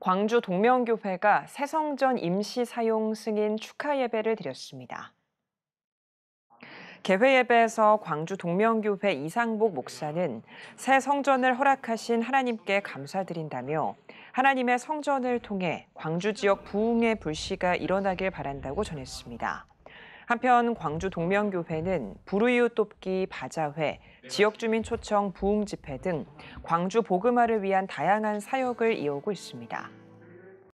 광주 동명교회가 새성전 임시 사용 승인 축하 예배를 드렸습니다. 개회 예배에서 광주 동명교회 이상복 목사는 새 성전을 허락하신 하나님께 감사드린다며 하나님의 성전을 통해 광주 지역 부흥의 불씨가 일어나길 바란다고 전했습니다. 한편 광주 동명교회는 불우이웃 돕기 바자회, 네, 지역주민 초청 부흥집회 등 광주 보음화를 위한 다양한 사역을 이어오고 있습니다.